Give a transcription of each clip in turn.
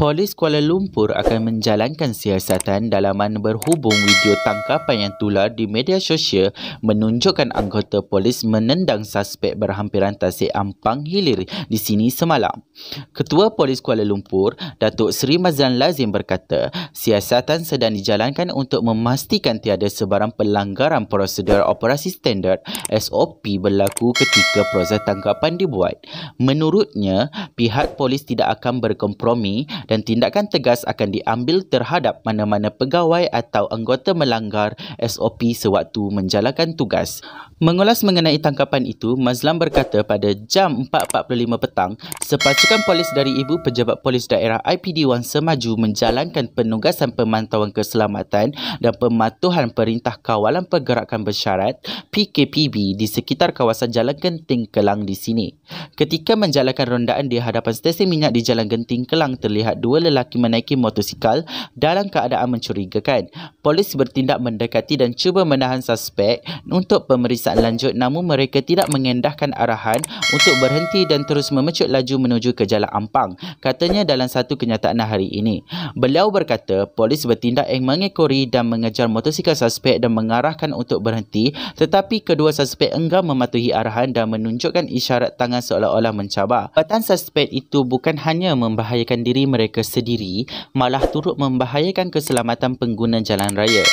Polis Kuala Lumpur akan menjalankan siasatan dalaman berhubung video tangkapan yang tular di media sosial menunjukkan anggota polis menendang suspek berhampiran Tasik Ampang Hilir di sini semalam. Ketua Polis Kuala Lumpur, Datuk Seri Mazlan Lazim berkata, siasatan sedang dijalankan untuk memastikan tiada sebarang pelanggaran prosedur operasi standard SOP berlaku ketika proses tangkapan dibuat. Menurutnya, pihak polis tidak akan berkompromi dan tindakan tegas akan diambil terhadap mana-mana pegawai atau anggota melanggar SOP sewaktu menjalankan tugas. Mengulas mengenai tangkapan itu, Mazlan berkata pada jam 4.45 petang, sepacukan polis dari ibu pejabat polis daerah IPD Wan Semaju menjalankan penugasan pemantauan keselamatan dan pematuhan perintah kawalan pergerakan bersyarat PKPB di sekitar kawasan Jalan Kenting Kelang di sini. Ketika menjalankan rondaan di hadapan stesen minyak di Jalan Genting, Kelang terlihat dua lelaki menaiki motosikal dalam keadaan mencurigakan. Polis bertindak mendekati dan cuba menahan suspek untuk pemeriksaan lanjut namun mereka tidak mengendahkan arahan untuk berhenti dan terus memecut laju menuju ke Jalan Ampang, katanya dalam satu kenyataan hari ini. Beliau berkata, polis bertindak yang mengekori dan mengejar motosikal suspek dan mengarahkan untuk berhenti tetapi kedua suspek enggan mematuhi arahan dan menunjukkan isyarat tangan dengan seolah-olah mencabar. Batan suspek itu bukan hanya membahayakan diri mereka sendiri, malah turut membahayakan keselamatan pengguna jalan raya.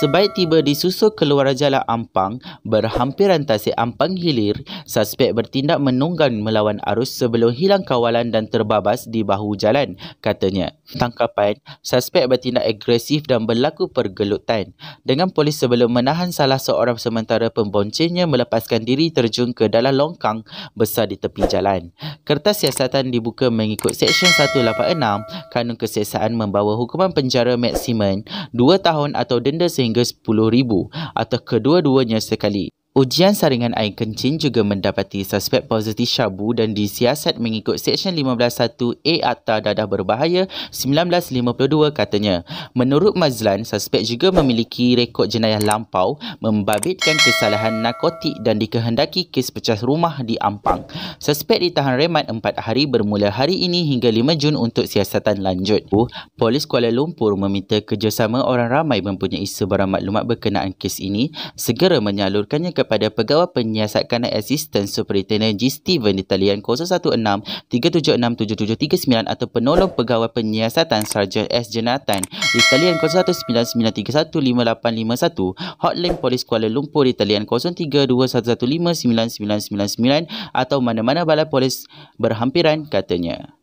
Sebaik tiba di susu keluar jalan Ampang berhampiran Tasik Ampang Hilir, suspek bertindak menunggang melawan arus sebelum hilang kawalan dan terbabas di bahu jalan, katanya. Tangkapan, suspek bertindak agresif dan berlaku pergelutan dengan polis sebelum menahan salah seorang sementara pemboncengnya melepaskan diri terjun ke dalam longkang besar di tepi jalan. Kertas siasatan dibuka mengikut Seksyen 186 Kanun Kesiasaan membawa hukuman penjara maksimum 2 tahun atau denda sehingga hingga RM10,000 atau kedua-duanya sekali. Ujian saringan air kencing juga mendapati suspek positif syabu dan disiasat mengikut Seksyen 15.1 A Akta Dadah Berbahaya 1952 katanya. Menurut Mazlan, suspek juga memiliki rekod jenayah lampau membabitkan kesalahan narkotik dan dikehendaki kes pecah rumah di Ampang. Suspek ditahan remat 4 hari bermula hari ini hingga 5 Jun untuk siasatan lanjut. Polis Kuala Lumpur meminta kerjasama orang ramai mempunyai sebarang maklumat berkenaan kes ini segera menyalurkannya ke kepada Pegawai penyiasat Penyiasatkan Assistant Superintendent G. Steven di talian 016-376-7739 atau Penolong Pegawai Penyiasatan Sarjan S. Jenatan di talian 019-931-5851, Hotline Polis Kuala Lumpur di talian 032 115 9999 atau mana-mana balai polis berhampiran katanya.